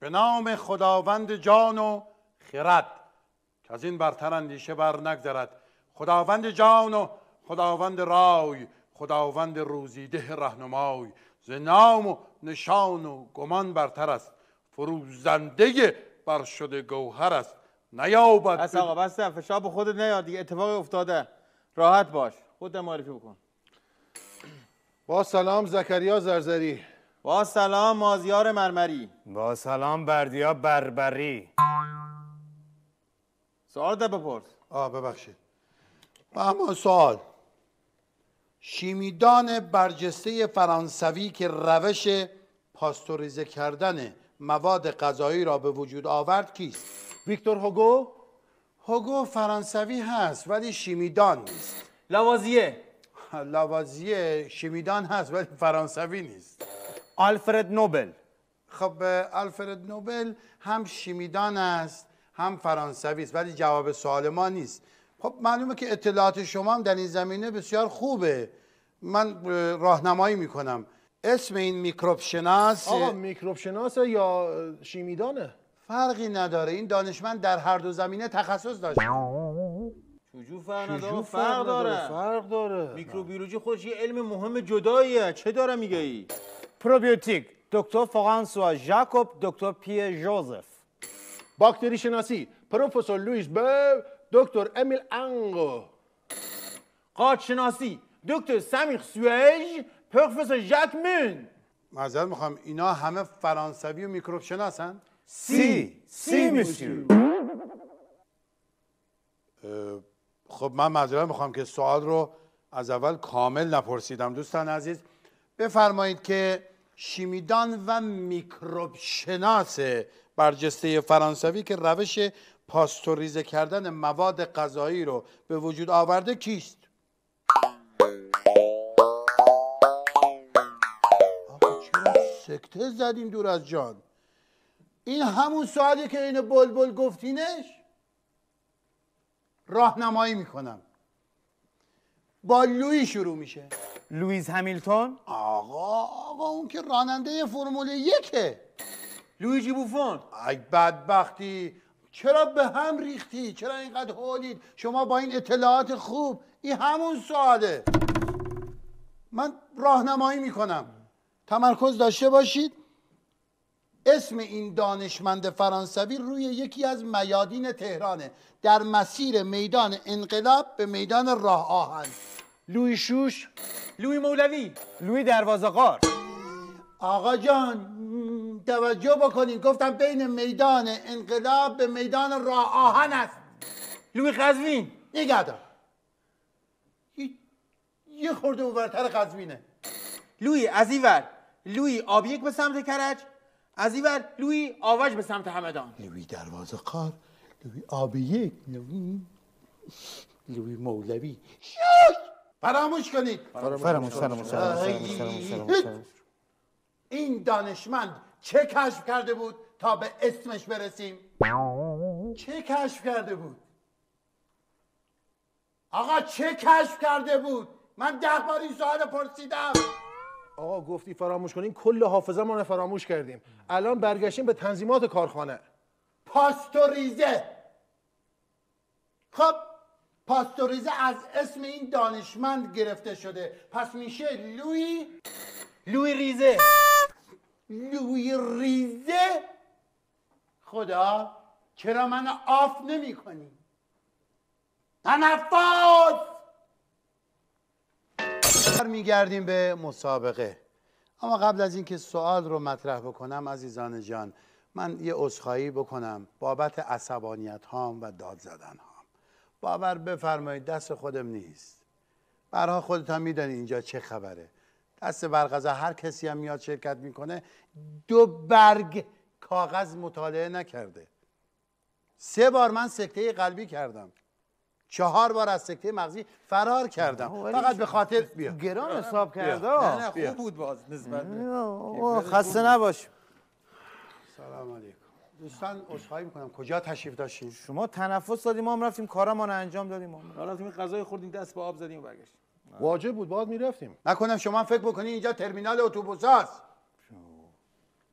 به نام خداوند جان و خرد که از این برتر اندیشه بر نگذرد خداوند جان و خداوند رای خداوند روزیده رهنمای ز نام و نشان و گمان برتر است فروزنده بر شده گوهر است نیابد بس آقا بس فشار به خودت نیاد دیگه اتفاق افتاده راحت باش خودت معرفی بکن با سلام زکریا زرزری با سلام مازیار مرمری با سلام بردیا بربری سوال ده بپرس آه ببخشید و اما سوال شیمیدان برجسته فرانسوی که روش پاستوریزه کردن مواد غذایی را به وجود آورد کیست؟ ویکتور هوگو؟ هوگو فرانسوی هست ولی شیمیدان نیست لوازیه لوازیه شیمیدان هست ولی فرانسوی نیست آلفرد نوبل خب آلفرد نوبل هم شیمیدان است هم فرانسوی است ولی جواب سوال ما نیست خب معلومه که اطلاعات شما هم در این زمینه بسیار خوبه من راهنمایی میکنم اسم این میکروب شناس آقا میکروب شناس یا شیمیدانه فرقی نداره این دانشمند در هر دو زمینه تخصص داشت چجو فرق داره فرق داره میکروبیولوژی خودش یه علم مهم جداییه چه داره میگی پروبیوتیک دکتر فرانسوا ژاکوب دکتر پیر جوزف باکتری شناسی پروفسور لوئیس ب، دکتر امیل انگو قاد شناسی دکتر سمیخ سویج پروفسور ژاک مون معذرت میخوام اینا همه فرانسوی و میکروب شناسن سی سی مسیو خب من معذرت میخوام که سوال رو از اول کامل نپرسیدم دوستان عزیز بفرمایید که شیمیدان و میکروب شناس برجسته فرانسوی که روش پاستوریزه کردن مواد غذایی رو به وجود آورده کیست؟ چرا سکته زدین دور از جان؟ این همون سوالی که این بلبل گفتینش راهنمایی میکنم با لوی شروع میشه لویز همیلتون آقا آقا اون که راننده فرمول یکه لویجی بوفون ای بدبختی چرا به هم ریختی چرا اینقدر حولید؟ شما با این اطلاعات خوب این همون سواله من راهنمایی میکنم تمرکز داشته باشید اسم این دانشمند فرانسوی روی یکی از میادین تهرانه در مسیر میدان انقلاب به میدان راه آهن لوی شوش لوی مولوی لوی قار آقا جان توجه بکنین گفتم بین میدان انقلاب به میدان راه آهن است لوی قزوین دار یه خورده برتر قزوینه لوی از ور لوی آبیک به سمت کرج از اینور لوی آواج به سمت همدان لوی دروازه قار لوی آبیک لوی لوی مولوی شوش فراموش کنید فراموش فراموش فراموش این دانشمند چه کشف کرده بود تا به اسمش برسیم چه کشف کرده بود آقا چه کشف کرده بود من ده بار این سوال پرسیدم آقا گفتی فراموش کنین کل حافظه رو فراموش کردیم الان برگشتیم به تنظیمات کارخانه پاستوریزه خب پاستوریزه از اسم این دانشمند گرفته شده پس میشه لوی لوی ریزه لوی ریزه خدا چرا من آف نمی کنی تنفس میگردیم به مسابقه اما قبل از اینکه سوال رو مطرح بکنم عزیزان جان من یه عذرخواهی بکنم بابت عصبانیت هام و داد زدن ها. باور بفرمایید دست خودم نیست برها خودت هم میدانی اینجا چه خبره دست برغزه هر کسی هم میاد شرکت میکنه دو برگ کاغذ مطالعه نکرده سه بار من سکته قلبی کردم چهار بار از سکته مغزی فرار کردم فقط به خاطر بیا گران حساب کرده نه نه خوب بود باز نسبت خسته نباش سلام علیکم دوستان عذرخواهی میکنم کجا تشریف داشتیم شما تنفس دادیم ما هم رفتیم کارمون انجام دادیم ما حالا این غذای خوردیم دست به آب زدیم و برگشتیم واجب بود باید میرفتیم نکنم شما فکر بکنید اینجا ترمینال اتوبوس است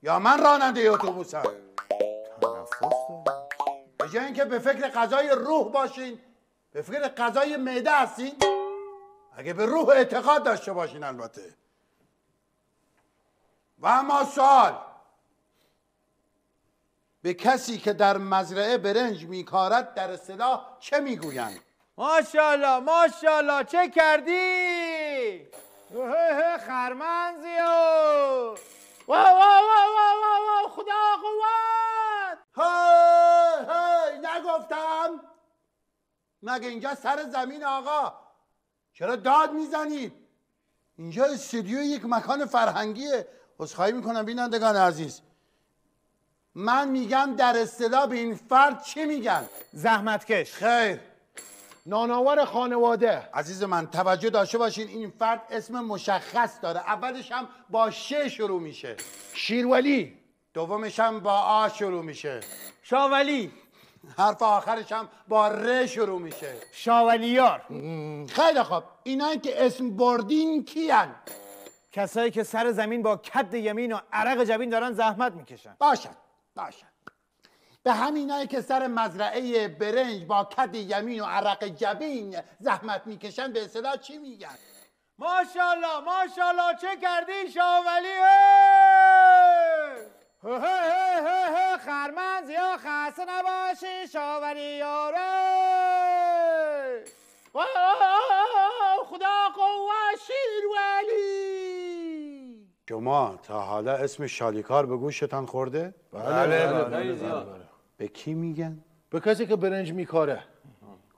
یا من راننده اتوبوس هم تنفس به اینکه به فکر غذای روح باشین به فکر غذای معده هستین اگه به روح اعتقاد داشته باشین البته و اما به کسی که در مزرعه برنج میکارد در اصطلاح چه میگویند ماشاءالله ماشاءالله چه کردی خرمنزیو وا وا وا وا خدا قوت نگفتم مگه اینجا سر زمین آقا چرا داد میزنید اینجا استودیو یک مکان فرهنگیه خواهی میکنم بینندگان عزیز من میگم در اصطلاح به این فرد چی میگن زحمتکش خیر ناناور خانواده عزیز من توجه داشته باشین این فرد اسم مشخص داره اولش هم با ش شروع میشه شیرولی دومش هم با آ شروع میشه شاولی حرف آخرش هم با ر شروع میشه شاولیار خیلی خوب اینایی که اسم بردین کیان کسایی که سر زمین با کد یمین و عرق جبین دارن زحمت میکشن باشد باشد به همینایی که سر مزرعه برنج با کد یمین و عرق جبین زحمت میکشن به اصطلاح چی میگن ماشاءالله ماشاءالله چه کردی شاولی خرمنز یا خسته نباشی شاولی شما تا حالا اسم شالیکار به گوشتان خورده؟ بله بله, بله, بله, بله. به کی میگن؟ به کسی که برنج میکاره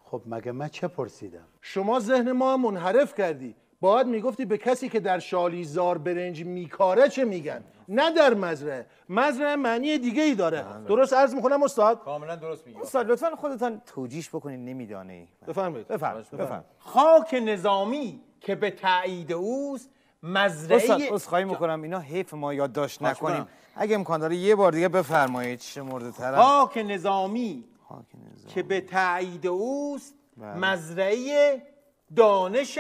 خب مگه من چه پرسیدم؟ شما ذهن ما منحرف کردی باید میگفتی به کسی که در شالیزار برنج میکاره چه میگن نه در مزرعه مزرعه معنی دیگه ای داره بله. درست عرض میکنم استاد کاملا درست میگی استاد لطفا خودتان توجیش بکنید نمیدانی بفرمایید بفرمایید خاک نظامی که به تایید اوست مزرعه اسخای میکنم اینا حیف ما یادداشت نکنیم اگه امکان داره یه بار دیگه بفرمایید چه مورد طرف نظامی که به تایید اوست بله. مزرعه دانش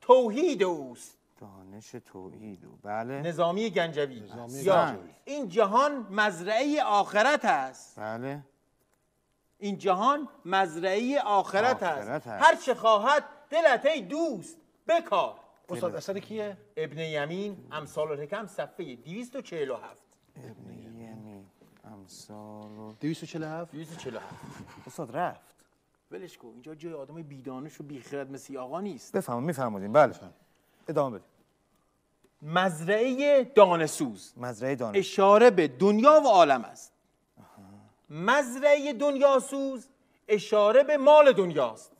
توحید اوست دانش توحید بله نظامی گنجوی نظامی این جهان مزرعه آخرت است بله این جهان مزرعه آخرت, آخرت است هر چه خواهد دلت ای دوست بکار استاد اثر کیه؟ ابن یمین امثال حکم صفحه 247 ابن یمین امثال 247 247 استاد رفت ولش کن اینجا جای آدم بیدانش و بیخرد مثل آقا نیست بفهم میفرمودین بله ادامه بدید مزرعه دانسوز مزرعه دانسوز اشاره به دنیا و عالم است مزرعه دنیاسوز اشاره به مال دنیاست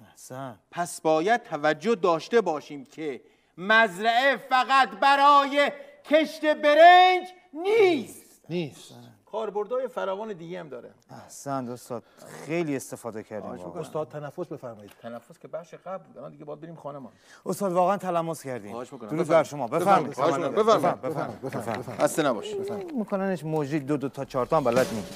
پس باید توجه داشته باشیم که مزرعه فقط برای کشت برنج نیست نیست کاربردهای فراوان دیگه هم داره احسن استاد خیلی استفاده کردیم استاد تنفس بفرمایید تنفس که بخش قبل بود الان دیگه باید بریم ما استاد واقعا تلمس کردیم درود بر شما بفرمایید بفرمایید بفرمایید بفرمایید نباش میکننش موجی دو دو تا چهار تا هم بلد